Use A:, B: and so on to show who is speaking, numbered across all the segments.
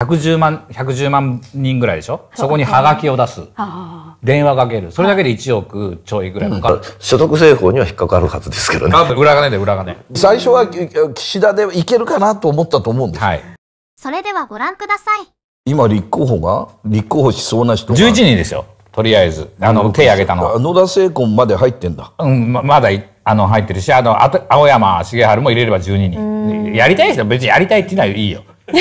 A: 110万、110万人ぐらいでしょそこにはがきを出す。電話かける。そ
B: れだけで1億ちょいぐらいかかる。所得税法には引っかかるはずですけどね。裏金で裏金。最初は岸田でいけるかなと思ったと思うんです。はい。
C: それではご覧ください。
B: 今立候補が立候補しそうな人が。11人ですよ。とりあえず。あの、
A: 手挙げたの。野田聖子まで入ってんだ。うん、ままだあの、入ってるし、あの、あと青山
B: 重治も入れれば12人。やりたい人別にやりたいっていうのはいいよ。ま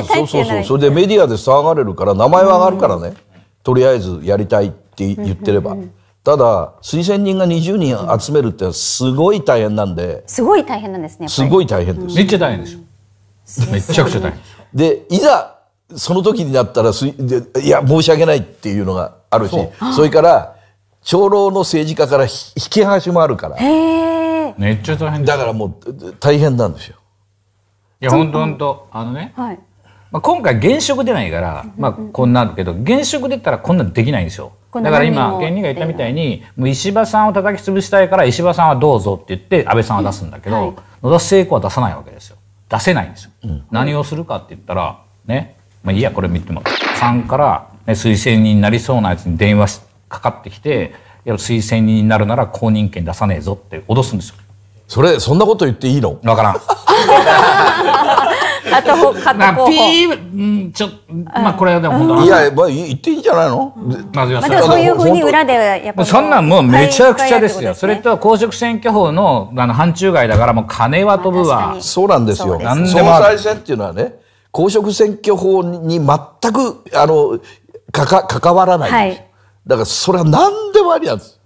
B: あ、そうそうそう。それでメディアで騒がれるから、名前は上がるからね。とりあえずやりたいって言ってれば。ただ、推薦人が20人集めるってすごい大変なんで。すご
C: い大変なんですね。すごい大変です。めっち
B: ゃ大変ですよ。めちゃくちゃ大変。で、で、いざ、その時になったらすい、いや、申し訳ないっていうのがあるし、それから、長老の政治家から引き剥がしもあるから。
A: め
B: っちゃ大変だからもう大変なんですよ。いや本当本
A: 当あのね、はいまあ、今回現職出ないから、まあ、こんなるけど現職出たらこんなできないんですよだから今県人が言ったみたいにもう石破さんを叩き潰したいから石破さんはどうぞって言って安倍さんは出すんだけど、はい、野田聖子は出さないわけですよ出せないんですよ、うん、何をするかって言ったらねまあいいやこれ見てもさから、ね、推薦人になりそうなやつに電話かかってきていや推薦人になるなら公認権出さねえぞって脅すんですよそれ、そんなこと
B: 言っていいのわからん。
A: あと、ほ、かと、ピー、んちょ、まあ、これはでも本当いや、
B: まあ、言っていいんじゃないのまあ、でもそういうふうに裏
C: で、やっぱ。そんなんもうめちゃくちゃですよ。それ
A: と、公職選挙法の、あの、範疇外だから、もう
B: 金は飛ぶわ。そうなんですよ。なんでも。総裁選っていうのはね、公職選挙法に全く、あの、かか、関わらない。だから、それは何でもありなんです。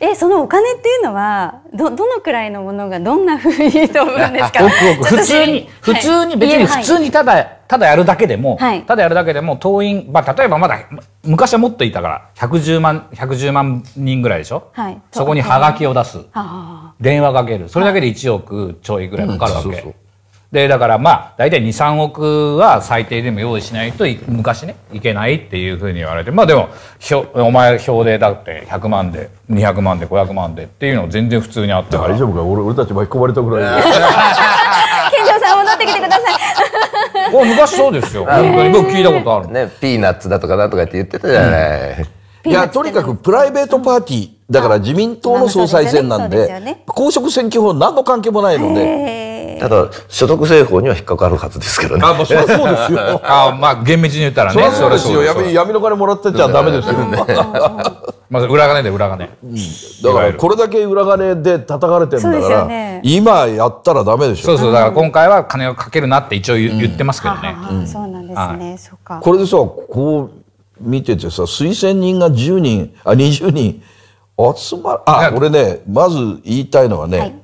C: えそのお金っていうのはどどのくらいのものがどんなふうに飛ぶんですか 普通に普通に、別に普通に
A: ただ、ただやるだけでも、はい、ただやるだけでも党員、まあ、例えばまだ昔はもっといたから110万110万人ぐらいでしょ、はい、そこにはがきを出す電話かけるそれだけで1億ちょいぐらいかかるわけ、そうそうで、だからまあ、大体2、3億は最低でも用意しないと昔ね、いけないっていうふうに言われて、まあでも、ひょお前表でだって100万で、200万で、500万でっていうの全然普通にあったから。大
B: 丈夫か俺俺たち巻き込まれたぐ
A: らい
C: 健常さん戻ってきてください。お昔
B: そうですよ。本当に僕聞いたことある。ね、ピーナッツだとかなんとかって言ってたじゃない。うん、いや、とにかくプライベートパーティー、だから自民党の総裁選なんで、公職選挙法何の関係もないので、ただ、所得税法には引っかかるはずですけどね。あ、まあ、そりゃそうですよ。
A: あ、まあ、厳密に言ったらね。そうですよ。闇、闇の金もらってちゃダメですよまず裏金で裏金。だから、
B: これだけ裏金で叩かれてるんだから、ね、
A: 今やったらダメでしょ。そうそう、だから今回は金をかけるなって一応言ってますけどね。
B: そうなんですね。そか。これでさ、こう見ててさ、推薦人が10人、あ、20人集まる。あ、俺ね、まず言いたいのはね、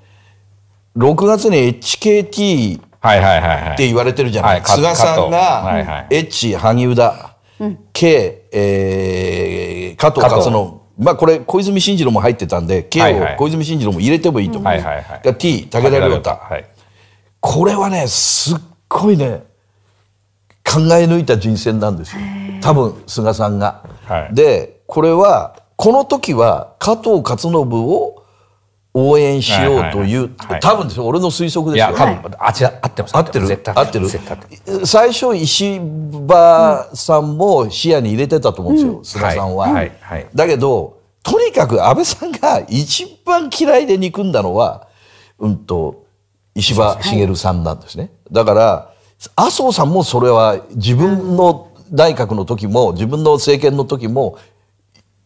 B: 6月に HKT って言われてるじゃない、菅さんが、H、萩生田、K、えー、加藤勝信。まあこれ、小泉進次郎も入ってたんで、K を小泉進次郎も入れてもいいと思う。はいはい、T、武田良太。これはね、すっごいね、考え抜いた人選なんですよ。多分、菅さんが。で、これは、この時は加藤勝信を応援しようという、多分です俺の推測ですよ多分あちら合ってます合ってる合ってる最初石場さんも視野に入れてたと思うんですよ、菅さんは、はいだけどとにかく安倍さんが一番嫌いで憎んだのはうんと石破茂さんなんですね、だから麻生さんもそれは自分の内閣の時も自分の政権の時も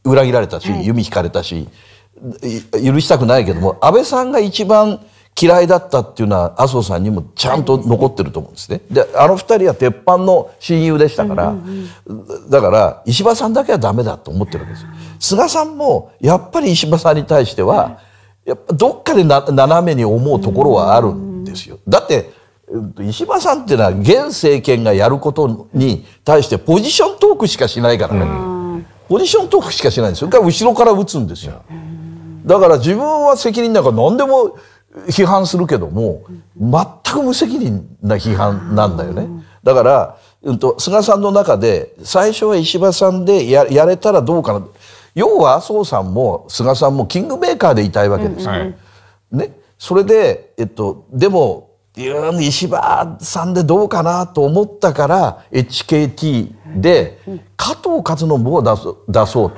B: 裏切られたし、弓引かれたし、許したくないけども、安倍さんが一番嫌いだったっていうのは麻生さんにもちゃんと残ってると思うんですね。で、あの二人は鉄板の親友でしたから、だから石破さんだけはダメだと思ってるわけです。菅さんもやっぱり石破さんに対しては、やっぱどっかで斜めに思うところはあるんですよ。だって、石破さんっていうのは現政権がやることに対してポジショントークしかしないからね。ポジショントークしかしないんですよ。そから後ろから打つんですよ。だから自分は責任なんか何でも批判するけども、全く無責任な批判なんだよね。だから、うんと、菅さんの中で、最初は石破さんでややれたらどうかな。要は麻生さんも菅さんもキングメーカーでいたいわけです。ね。それで、えっと、でも、石破さんでどうかなと思ったから HKT で加藤勝信を出そう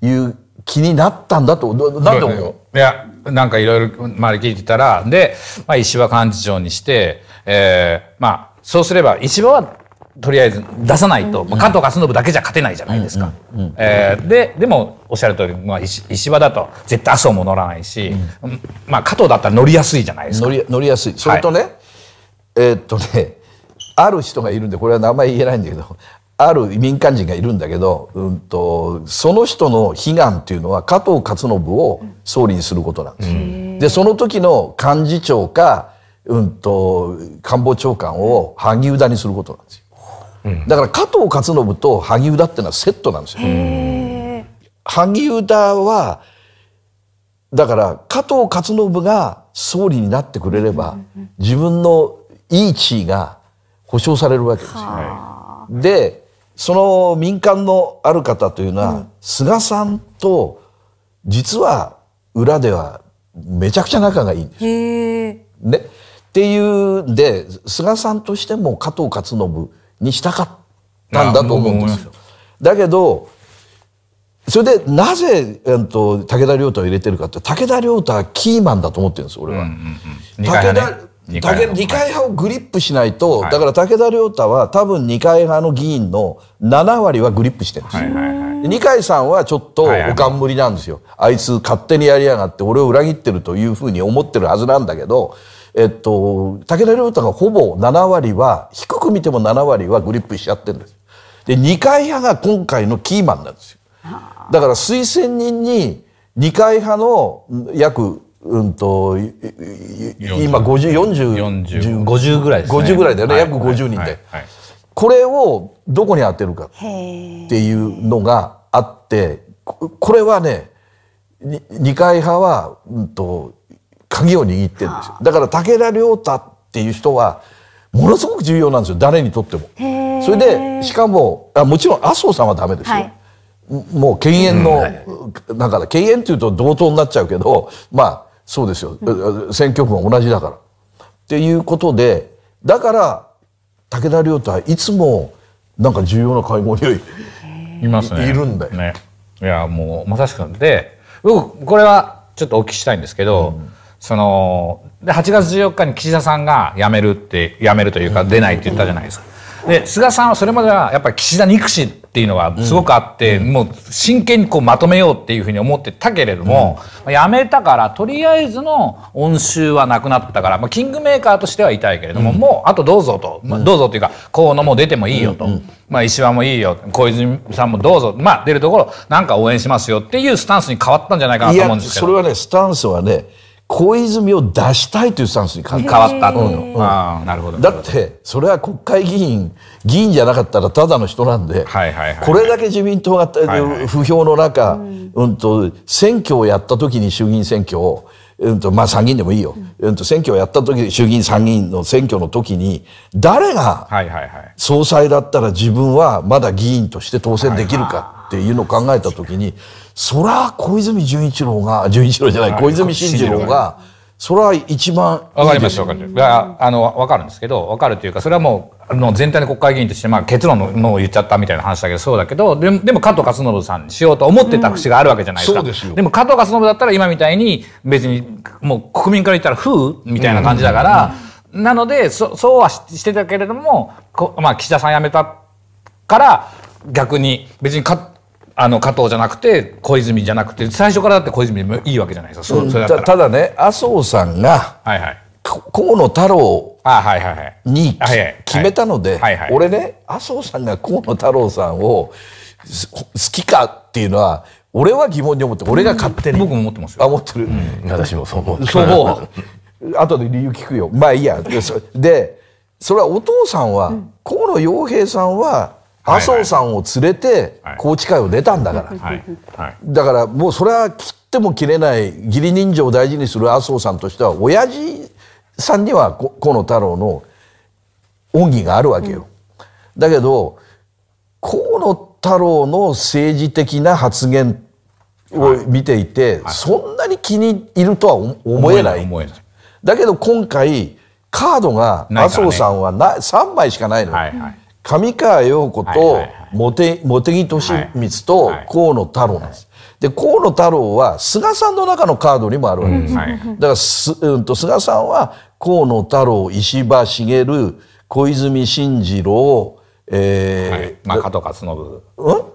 B: という気になったんだと、なんで思う
A: いや、なんかいろいろ周り聞いてたら、で、まあ、石破幹事長にして、えー、まあ、そうすれば、石破はとりあえず出さないと、うん、加藤勝信だけじゃ勝てないじゃないですか。えででもおっしゃる通り、まあ、
B: 石石破だと絶対麻生も乗らないし、まあ、加藤だったら乗りやすいじゃないですか。乗り乗りやすいそれとね、はい、えっとねある人がいるんでこれは名前言えないんだけどある民間人がいるんだけど、うんと、その人の悲願っていうのは加藤勝信を総理にすることなんです。うん、でその時の幹事長か、うんと、と官房長官を萩生田にすることなんですよ。うん、だから加藤勝信と萩生田っていうのはセットなんですよ。萩生田はだから加藤勝信が総理になってくれれば、自分のいい地位が保障されるわけですよ。でその民間のある方というのは、うん、菅さんと実は裏ではめちゃくちゃ仲がいいんです。ね、っていうんで菅さんとしても加藤勝信にしたかったんだと思うんですよ。だけどそれでなぜ、えっと、武田良太を入れてるかって武田良太はキーマンだと思ってるんです俺は。うんうんうん武田二階派をグリップしないと、はい、だから武田良太は多分二階派の議員の7割はグリップしてるんですよ。二階さんはちょっとおかんむりなんですよ、はいはい。あいつ勝手にやりやがって俺を裏切ってるというふうに思ってるはずなんだけど、えっと、武田良太がほぼ7割は、低く見ても7割はグリップしちゃってるんです。で、二階派が今回のキーマンなんですよ。だから推薦人に二階派の約うんと、今50、40、50ぐらいですね。50ぐらいだよね。はい、約50人で、はいはいはい。これをどこに当てるかっていうのがあって、これはね、二階派は、うんと、鍵を握ってるんですよ。だから武田良太っていう人は、ものすごく重要なんですよ。誰にとっても。
C: それで、
B: しかも、あもちろん麻生さんはダメですよ。はいもう犬猿の、うんはい、だから犬猿っていうと同等になっちゃうけど、まあ、そうですよ、うん、選挙区も同じだから。っていうことでだから武田良太はいつもなんか重要な会合に
A: いますね。いるんだよ。ね、いやもうまさしくで僕これはちょっとお聞きしたいんですけど、うん、そので8月14日に岸田さんが辞めるって辞めるというか出ないって言ったじゃないですか。で菅さんはそれまではやっぱり岸田憎しっていうのはすごくあって、うん、もう真剣にこうまとめようっていうふうに思ってたけれども、うん、やめたからとりあえずの恩衆はなくなったから、まあ、キングメーカーとしてはいたいけれども、うん、もうあとどうぞと、まあ、どうぞというか河野も出てもいいよと、まあ、石破もいいよ小泉さんもどうぞ、まあ、出るところなんか応援しますよっていうスタンスに変わったんじゃないかなと思うんですけど。そ
B: れはねスタンスはね小泉を出したいというスタンスに変わったと、うんあなるほどだってそれは国会議員議員じゃなかったらただの人なんで、はいはいはいはい、これだけ自民党が、不評の中、うんと選挙をやった時に衆議院選挙をうんとまあ、参議院でもいいよ、うん、と選挙をやった時衆議院参議院の選挙の時に誰が総裁だったら自分はまだ議員として当選できるか、はいはいはいっていうのを考えた時にそら小泉純一郎が純一郎じゃない小泉進次郎がそれは一番わかりますわかる
A: あのわかるんですけどわかるというかそれはもうあの全体の国会議員として、まあ、結論ののを言っちゃったみたいな話だけどそうだけどででも加藤勝信さんにしようと思ってた節があるわけじゃないですか、うん、ですでも加藤勝信だったら今みたいに別にもう国民から言ったら「ふう」みたいな感じだから、うんうん、なのでそそうはしてたけれどもこ、まあ、岸田さん辞めたから逆に別にかあの加藤じゃなくて小泉じゃなくて最
B: 初からだって小泉もいいわけじゃないですか、うん、たただね麻生さんが、はいはい、河野太郎に決めたので、はいはい、俺ね麻生さんが河野太郎さんを好きかっていうのは俺は疑問に思って俺が勝手に、僕も思ってますよあ思ってる、うん、私もそう思うそう 後で理由聞くよまあいいやでそれはお父さんは、河野洋平さんは麻生さんを連れて宏池会を出たんだから、だからもうそれは切っても切れない義理人情を大事にする麻生さんとしては親父さんには河野太郎の恩義があるわけよ。うん、だけど河野太郎の政治的な発言を見ていて、はいはい、そんなに気に入るとは思えない。ないだけど今回カードが麻生さんはな、ね、3枚しかないのよ。はいはい上川陽子と茂木敏光と河野太郎なんです。で河野太郎は菅さんの中のカードにもあるわけです。だからす、うん、と菅さんは河野太郎石破茂小泉進次郎、えーまあ、加藤勝信。うん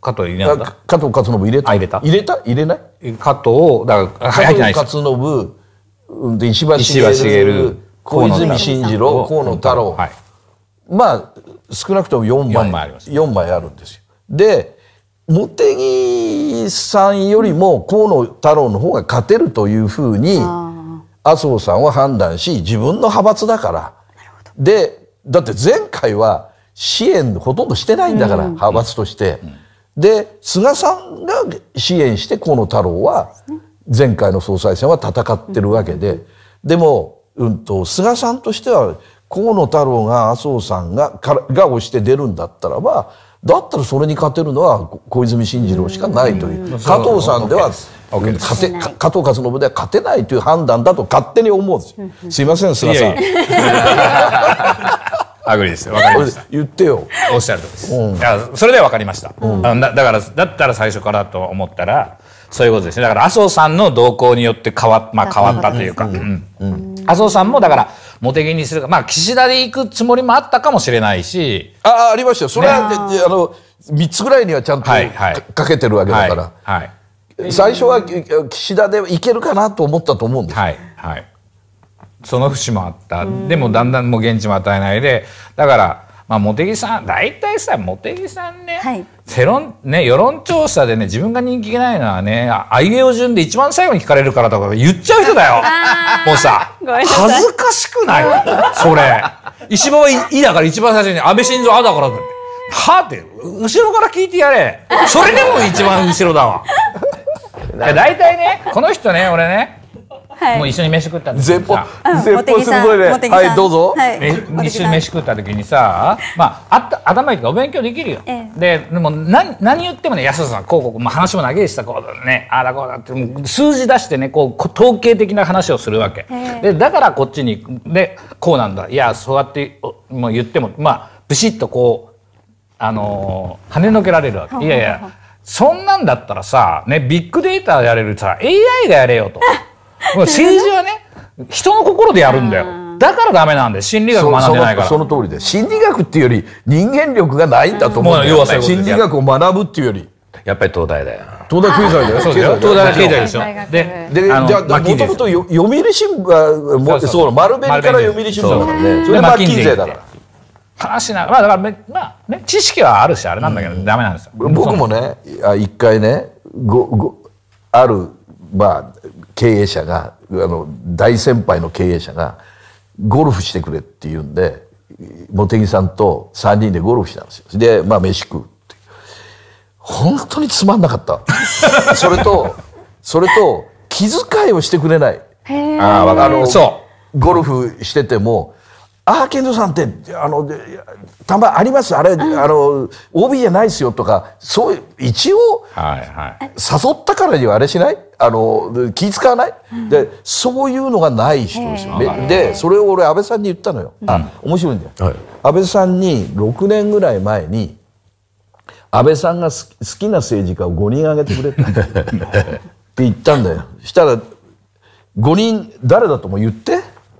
B: 加藤
A: 入れ加
B: 藤勝信入れた入れた入れた入れない加藤だから加藤勝信で石破茂小泉進次郎河野太郎、はい、まあ少なくとも4枚 ,4 枚あります、ね、4枚あるんですよ。で茂木さんよりも河野太郎の方が勝てるというふうに麻生さんは判断し自分の派閥だから。でだって前回は支援ほとんどしてないんだから、うん、派閥として。うんで菅さんが支援して河野太郎は前回の総裁選は戦ってるわけで、でも、うんと菅さんとしては河野太郎が麻生さんがが押して出るんだったらばだったらそれに勝てるのは小泉進次郎しかないという加藤さんでは勝て加藤勝信では勝てないという判断だと勝手に思うんですよ。すいません菅さん。アグリですわかりまし言ってよ。おっし
A: ゃるとりです。うん、それではわかりました、うん、だからだったら最初からと思ったらそういうことですね。だから麻生さんの動向によって変わまあ変わったというか、うん、麻生さんもだから。茂木にするか、まあ、岸田で行くつもりもあったかもしれないし。ああ、ありましたよ。それは、
B: ね、あの、3つぐらいにはちゃんと、はい、かけてるわけだから。はい。はい、最初は岸田でいけるかなと思ったと思うんです。はい。はい。その
A: 節もあった。でも、だんだんもう現地も与えないで、だから、まあ、茂木さん大体さ茂木さんね,、はい、世論ね世論調査でね自分が人気がないのはねあいうえお順で一番最後に聞かれるからとか言っちゃう人だよもうさ恥ずかしくないそれ石破はいだから一番最初に安倍晋三あだからってはって後ろから聞いてやれそれでも一番後ろだわ 大体ねこの人ね俺ねもう一緒に飯食った時にさ、絶望すはいどうぞ、一緒に飯食った時にさ、まああた頭いいからお勉強できるよ。ででも何何言ってもね安田さんこうこう、まあ、話もげいしさこうねあらこうだって数字出してねこう統計的な話をするわけ。でだからこっちにでこうなんだいやそうやってもう言ってもまあブシッとこうあのは跳ねのけられるわけ。いやいや。そんなんだったらさ、ね、ビッグデータやれるさ、AI がやれよと。政治はね、人の心でやるんだ
B: よ。だからダメなんで心理学学んでないからその通りで心理学っていうより人間力がないんだと思うんだよ、ね、心理学を学ぶっていうよりやっぱり東大だよ東大経済だよだ東大経済でしょででじゃあもともと読売新聞はそう丸紅から読売新聞だからねそれでマッキンゼだから
A: 話しなまあだから、まあね、知識はあるしあれなんだけど、うん、ダメなんですよ僕もね
B: 一回ねごごあるまあ、経営者があの大先輩の経営者がゴルフしてくれって言うんで茂木さんと3人でゴルフしたんですよでまあ飯食うって本当につまんなかった それとそれと気遣いをしてくれない
C: ああかる。そ
B: うゴルフしててもああ、健三さんって、あの、たまあります、あれ、うん、あの、OB じゃないですよとか、そういう、一応、はいはい、誘ったからにはあれしないあの気使わない、でそういうのがない人ですよ、でそれを俺安倍さんに言ったのよ、あ面白いんだよ、はい、安倍さんに6年ぐらい前に安倍さんが好きな政治家を5人挙げてくれって 言ったんだよしたら5人誰だとも言って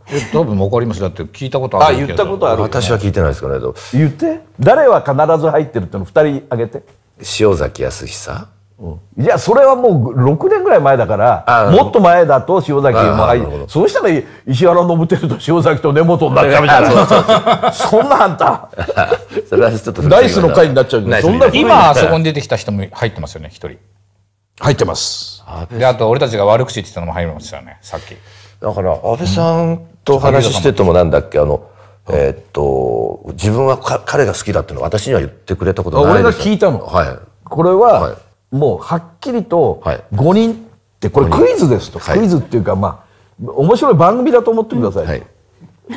B: え多分分かりますだって聞いたことあるあ言ったことある、ね、私は聞いてないですからね言って誰は必ず入ってるっての2人挙げて塩崎康久いや、それはもう6年ぐらい前だから、もっと前だと塩崎、まそうしたら石原伸晃と塩崎と根本になっちゃうな そんなあんた。それはちょっと。ダイスの回になっちゃうそんな今、あそこ
A: に出てきた人も入ってますよね、一人。入ってます。で、あと俺たちが悪口言ってたのも入りましたよね、さっき。だから、安倍さん
B: と話しててもなんだっけ、あの、えっと、自分は彼が好きだってのは私には言ってくれたことない俺が聞いたの。はい。これは、もうはっきりと5人ってこれクイズですと、クイズっていうかまあ面白い番組だと思ってください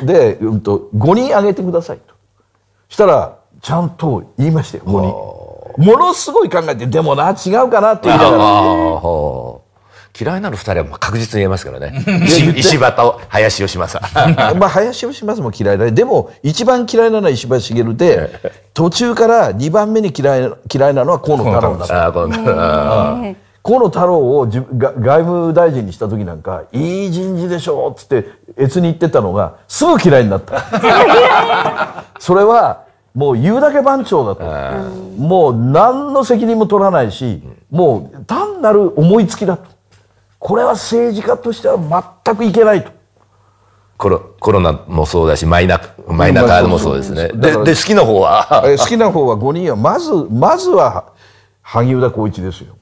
B: で、うんと、と5人挙げてくださいとしたらちゃんと言いましたよ5人ものすごい考えてでもな違うかなって言いながら嫌いなる2人は確実に言えますからね 石破と林芳正 まあ林芳正も嫌いだねでも一番嫌いなのは石破茂で途中から2番目に嫌い嫌いなのは河野太郎だった河野太郎河野太郎を外務大臣にした時なんかいい人事でしょっつって越に言ってたのがすぐ嫌いになったそれはもう言うだけ番長だともう何の責任も取らないしもう単なる思いつきだとこれは政治家としては全くいけないと。コロ
A: コロナもそうだしマイナマイナカーもそうですね。でで好きな方は好きな
B: 方は5人はまずまずは萩生田光一ですよ。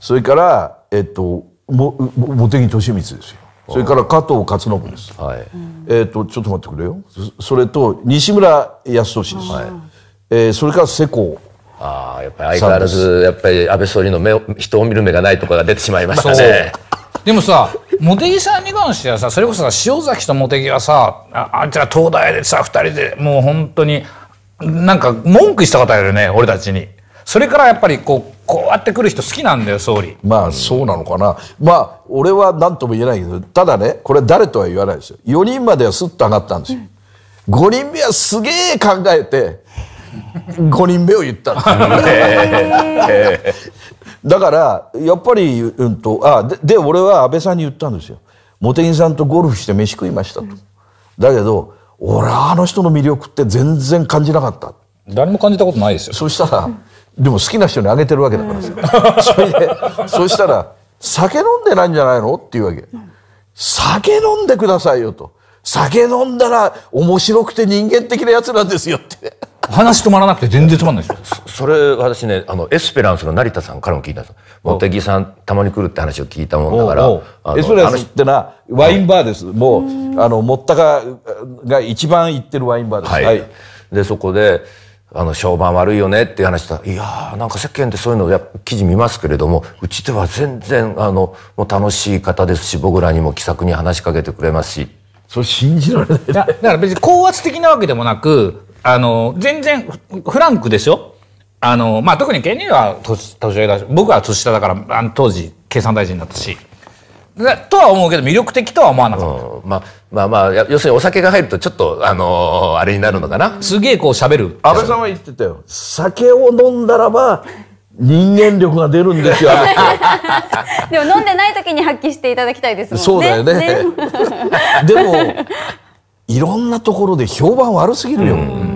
B: それからえっと茂木敏光ですよ。それから加藤勝信です。はい、えっとちょっと待ってくれよ。それと西村康稔です。はい、えー、それから世耕ああやっぱり相変わらず
A: やっぱり安倍総理の目を人を見る目がないとろが出てしまいましたね。でもさ茂木さんに関してはさそれこそさ塩崎と茂木はさああいつら東大でさ2人でもう本当になんか文
B: 句した方やるね俺たちに。それからやっぱりこうこうやって来る人好きなんだよ総理まあそうなのかな、まあ俺は何とも言えないけどただねこれ誰とは言わないですよ4人まではスッと上がったんですよ、うん、5人目はすげえ考えて5人目を言ったんだからやっぱり、うんと、あでで俺は安倍さんに言ったんですよ。茂木さんとゴルフして飯食いましたと。うん、だけど俺あの人の魅力って全然感じなかった。誰も感じたことないですよ。そしたら、でも好きな人にあげてるわけだからさ。それ
C: で、そしたら、
B: 酒飲んでないんじゃないのっていうわけ。酒飲んでくださいよと。酒飲んだら面白くて人間的なやつなんですよって。話止まらなくて全然つまんないですよ。それ私ねあのエスペランスの成田さんからも聞いたんです茂木さんたまに来るって話を聞いたもんだからエスペランスってなワインバーです、はい、もうあのもったかが一番行ってるワインバーです、はい、はい、でそこであの評判悪いよねって話したいやーなんか世間ってそういうのや記事見ますけれどもうちでは全然あのもう楽しい方ですし僕らにも気さくに話しかけてくれますしそ
A: れ信じられない。だから別に高圧的なわけでもなく、あの、全然フランクですよ。あの、まあ、特に権利は年年上だし、僕は年下だから、あの当時、経産大臣だったし。とは思うけど魅力的とは思わなかった、うん、まあまあまあ要するにお酒が入るとちょっとあのー、あれになるのかなすげえこう喋る安倍さんは
B: 言ってたよ酒を飲んだらば人間力が出るんですよ
C: でも飲んでない時に発揮していただきたいですもんねそうだよね、
B: でもいろんなところで評判悪すぎるよ、うん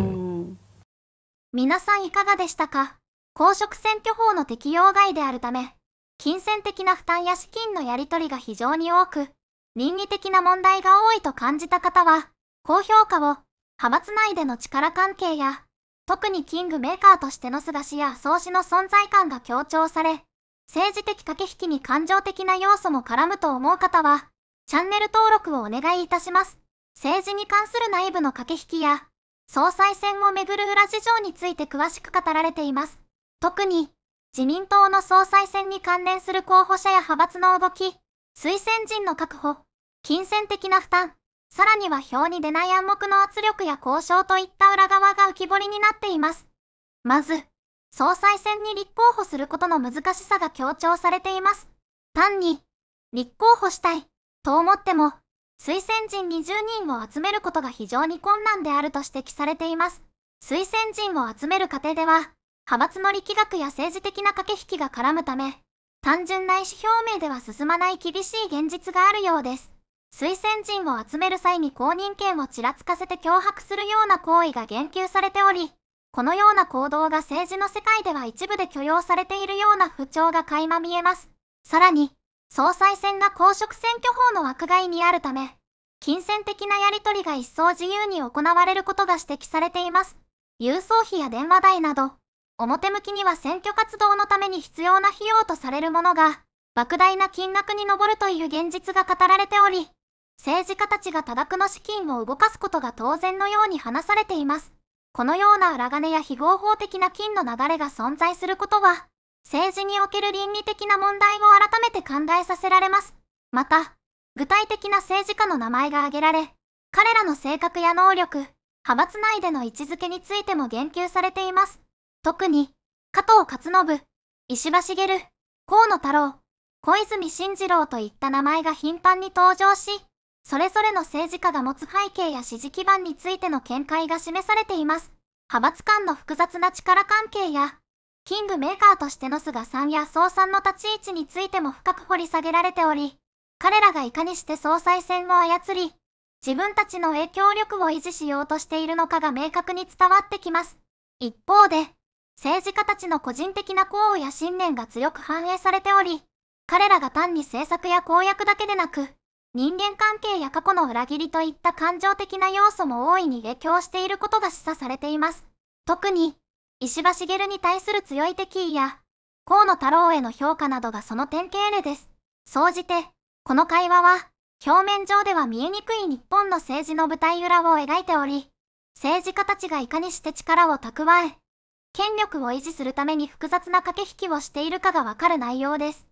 C: 皆さんいかがでしたか公職選挙法の適用外であるため、金銭的な負担や資金のやり取りが非常に多く、倫理的な問題が多いと感じた方は、高評価を、派閥内での力関係や、特にキングメーカーとしてのがしや創始の存在感が強調され、政治的駆け引きに感情的な要素も絡むと思う方は、チャンネル登録をお願いいたします。政治に関する内部の駆け引きや、総裁選をめぐる裏事情について詳しく語られています。特に、自民党の総裁選に関連する候補者や派閥の動き、推薦人の確保、金銭的な負担、さらには票に出ない暗黙の圧力や交渉といった裏側が浮き彫りになっています。まず、総裁選に立候補することの難しさが強調されています。単に、立候補したい、と思っても、推薦人20人を集めることが非常に困難であると指摘されています。推薦人を集める過程では、派閥の力学や政治的な駆け引きが絡むため、単純な意思表明では進まない厳しい現実があるようです。推薦人を集める際に公認権をちらつかせて脅迫するような行為が言及されており、このような行動が政治の世界では一部で許容されているような不調が垣間見えます。さらに、総裁選が公職選挙法の枠外にあるため、金銭的なやり取りが一層自由に行われることが指摘されています。郵送費や電話代など、表向きには選挙活動のために必要な費用とされるものが、莫大な金額に上るという現実が語られており、政治家たちが多額の資金を動かすことが当然のように話されています。このような裏金や非合法的な金の流れが存在することは、政治における倫理的な問題を改めて考えさせられます。また、具体的な政治家の名前が挙げられ、彼らの性格や能力、派閥内での位置づけについても言及されています。特に、加藤勝信、石破茂、河野太郎、小泉進次郎といった名前が頻繁に登場し、それぞれの政治家が持つ背景や支持基盤についての見解が示されています。派閥間の複雑な力関係や、キングメーカーとしての菅さんや総さんの立ち位置についても深く掘り下げられており、彼らがいかにして総裁選を操り、自分たちの影響力を維持しようとしているのかが明確に伝わってきます。一方で、政治家たちの個人的な行為や信念が強く反映されており、彼らが単に政策や公約だけでなく、人間関係や過去の裏切りといった感情的な要素も大いに影響していることが示唆されています。特に、石破茂に対する強い敵意や、河野太郎への評価などがその典型例です。総じて、この会話は、表面上では見えにくい日本の政治の舞台裏を描いており、政治家たちがいかにして力を蓄え、権力を維持するために複雑な駆け引きをしているかがわかる内容です。